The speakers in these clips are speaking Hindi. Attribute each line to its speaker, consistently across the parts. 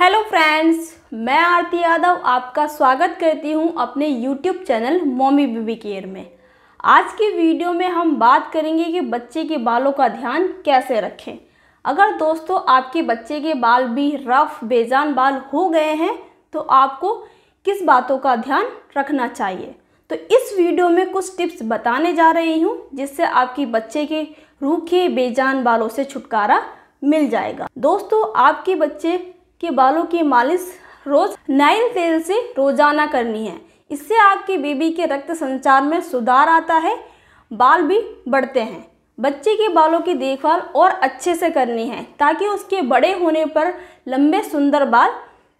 Speaker 1: हेलो फ्रेंड्स मैं आरती यादव आपका स्वागत करती हूं अपने YouTube channel mommy baby care में आज की वीडियो में हम बात करेंगे कि बच्चे के बालों का ध्यान कैसे रखें अगर दोस्तों आपके बच्चे के बाल भी रफ बेजान बाल हो गए हैं तो आपको किस बातों का ध्यान रखना चाहिए तो इस वीडियो में कुछ टिप्स बताने जा रही हूँ जिससे आपके बच्चे के रूखे बेजान बालों से छुटकारा मिल जाएगा दोस्तों आपके बच्चे कि बालों की मालिश रोज नाइन तेल से रोजाना करनी है इससे आपकी बेबी के रक्त संचार में सुधार आता है बाल भी बढ़ते हैं बच्चे के बालों की देखभाल और अच्छे से करनी है ताकि उसके बड़े होने पर लंबे सुंदर बाल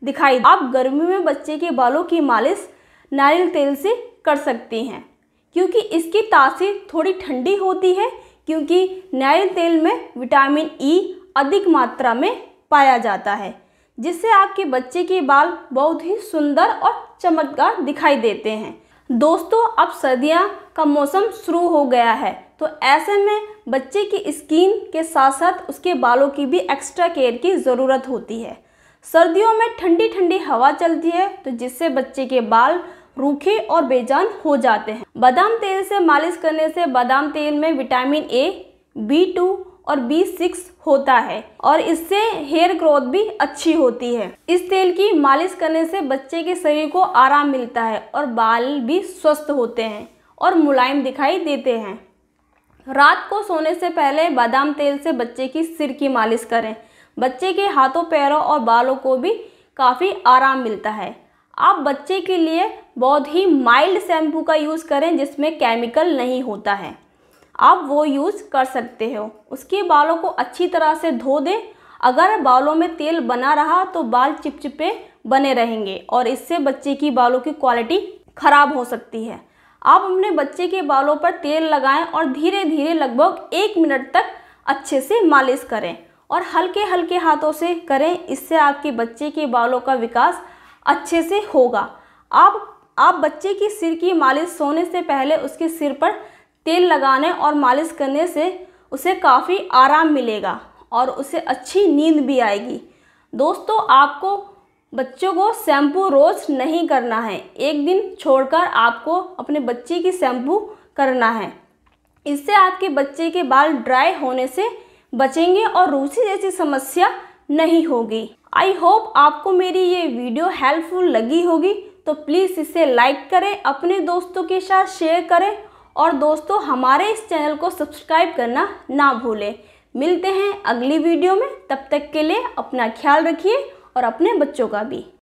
Speaker 1: दिखाई आप गर्मी में बच्चे के बालों की मालिश नारियल तेल से कर सकती हैं क्योंकि इसकी तासीर थोड़ी ठंडी होती है क्योंकि नारियल तेल में विटामिन ई e अधिक मात्रा में पाया जाता है जिससे आपके बच्चे के बाल बहुत ही सुंदर और चमकदार दिखाई देते हैं दोस्तों अब सर्दियाँ का मौसम शुरू हो गया है तो ऐसे में बच्चे की स्किन के साथ साथ उसके बालों की भी एक्स्ट्रा केयर की ज़रूरत होती है सर्दियों में ठंडी ठंडी हवा चलती है तो जिससे बच्चे के बाल रूखे और बेजान हो जाते हैं बादाम तेल से मालिश करने से बादाम तेल में विटामिन ए बी टू और बी सिक्स होता है और इससे हेयर ग्रोथ भी अच्छी होती है इस तेल की मालिश करने से बच्चे के शरीर को आराम मिलता है और बाल भी स्वस्थ होते हैं और मुलायम दिखाई देते हैं रात को सोने से पहले बादाम तेल से बच्चे की सिर की मालिश करें बच्चे के हाथों पैरों और बालों को भी काफ़ी आराम मिलता है आप बच्चे के लिए बहुत ही माइल्ड शैम्पू का यूज़ करें जिसमें केमिकल नहीं होता है आप वो यूज़ कर सकते हो उसके बालों को अच्छी तरह से धो दें अगर बालों में तेल बना रहा तो बाल चिपचिपे बने रहेंगे और इससे बच्चे की बालों की क्वालिटी खराब हो सकती है आप अपने बच्चे के बालों पर तेल लगाएं और धीरे धीरे लगभग एक मिनट तक अच्छे से मालिश करें और हल्के हल्के हाथों से करें इससे आपके बच्चे के बालों का विकास अच्छे से होगा आप आप बच्चे की सिर की मालिश सोने से पहले उसके सिर पर तेल लगाने और मालिश करने से उसे काफ़ी आराम मिलेगा और उसे अच्छी नींद भी आएगी दोस्तों आपको बच्चों को शैम्पू रोज़ नहीं करना है एक दिन छोड़कर आपको अपने बच्चे की शैम्पू करना है इससे आपके बच्चे के बाल ड्राई होने से बचेंगे और रूसी जैसी समस्या नहीं होगी आई होप आपको मेरी ये वीडियो हेल्पफुल लगी होगी तो प्लीज़ इसे लाइक करें अपने दोस्तों के साथ शेयर करें और दोस्तों हमारे इस चैनल को सब्सक्राइब करना ना भूलें मिलते हैं अगली वीडियो में तब तक के लिए अपना ख्याल रखिए और अपने बच्चों का भी